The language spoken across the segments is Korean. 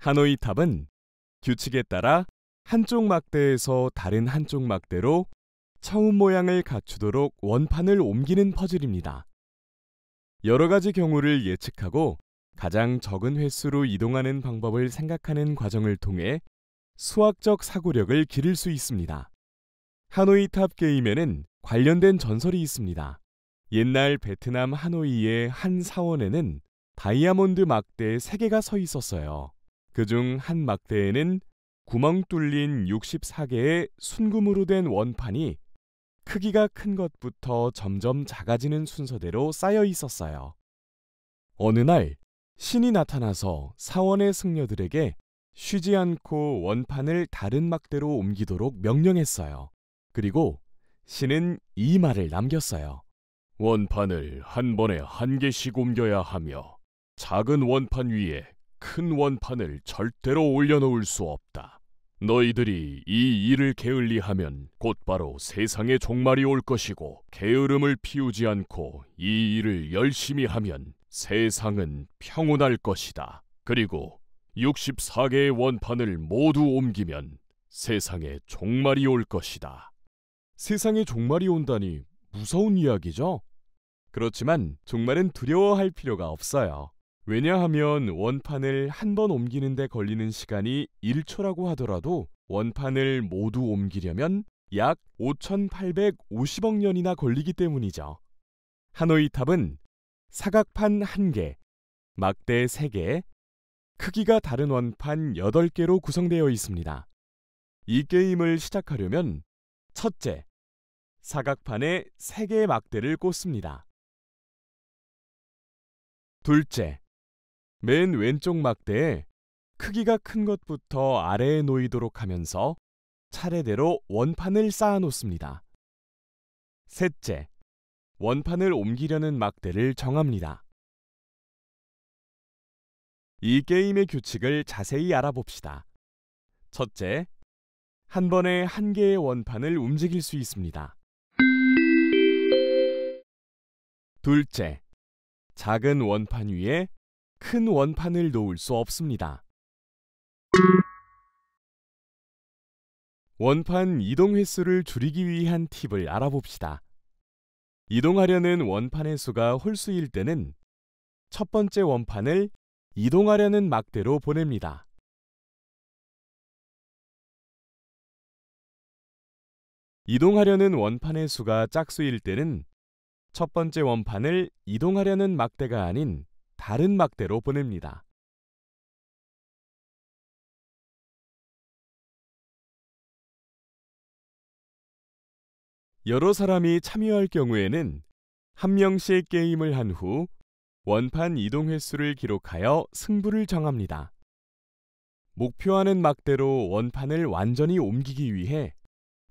하노이 탑은 규칙에 따라 한쪽 막대에서 다른 한쪽 막대로 차원 모양을 갖추도록 원판을 옮기는 퍼즐입니다. 여러 가지 경우를 예측하고 가장 적은 횟수로 이동하는 방법을 생각하는 과정을 통해 수학적 사고력을 기를 수 있습니다. 하노이 탑 게임에는 관련된 전설이 있습니다. 옛날 베트남 하노이의 한 사원에는 다이아몬드 막대 3개가 서 있었어요. 그중 한 막대에는 구멍 뚫린 64개의 순금으로 된 원판이 크기가 큰 것부터 점점 작아지는 순서대로 쌓여 있었어요. 어느 날 신이 나타나서 사원의 승려들에게 쉬지 않고 원판을 다른 막대로 옮기도록 명령했어요. 그리고 신은 이 말을 남겼어요. 원판을 한 번에 한 개씩 옮겨야 하며 작은 원판 위에 큰 원판을 절대로 올려놓을 수 없다. 너희들이 이 일을 게을리하면 곧바로 세상의 종말이 올 것이고 게으름을 피우지 않고 이 일을 열심히 하면 세상은 평온할 것이다. 그리고 64개의 원판을 모두 옮기면 세상에 종말이 올 것이다. 세상에 종말이 온다니 무서운 이야기죠? 그렇지만 종말은 두려워할 필요가 없어요. 왜냐하면 원판을 한 번 옮기는데 걸리는 시간이 1초라고 하더라도 원판을 모두 옮기려면 약 5,850억 년이나 걸리기 때문이죠. 하노이 탑은 사각판 1개, 막대 3개, 크기가 다른 원판 8개로 구성되어 있습니다. 이 게임을 시작하려면 첫째, 사각판에 3개의 막대를 꽂습니다. 둘째, 맨 왼쪽 막대에 크기가 큰 것부터 아래에 놓이도록 하면서 차례대로 원판을 쌓아 놓습니다. 셋째, 원판을 옮기려는 막대를 정합니다. 이 게임의 규칙을 자세히 알아봅시다. 첫째, 한 번에 한 개의 원판을 움직일 수 있습니다. 둘째, 작은 원판 위에 큰 원판을 놓을 수 없습니다. 원판 이동 횟수를 줄이기 위한 팁을 알아봅시다. 이동하려는 원판의 수가 홀수일 때는 첫 번째 원판을 이동하려는 막대로 보냅니다. 이동하려는 원판의 수가 짝수일 때는 첫 번째 원판을 이동하려는 막대가 아닌 다른 막대로 보냅니다. 여러 사람이 참여할 경우에는 한 명씩 게임을 한 후 원판 이동 횟수를 기록하여 승부를 정합니다. 목표하는 막대로 원판을 완전히 옮기기 위해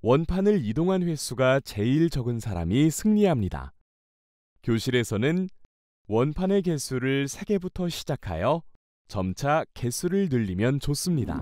원판을 이동한 횟수가 제일 적은 사람이 승리합니다. 교실에서는 원판의 개수를 3개부터 시작하여 점차 개수를 늘리면 좋습니다.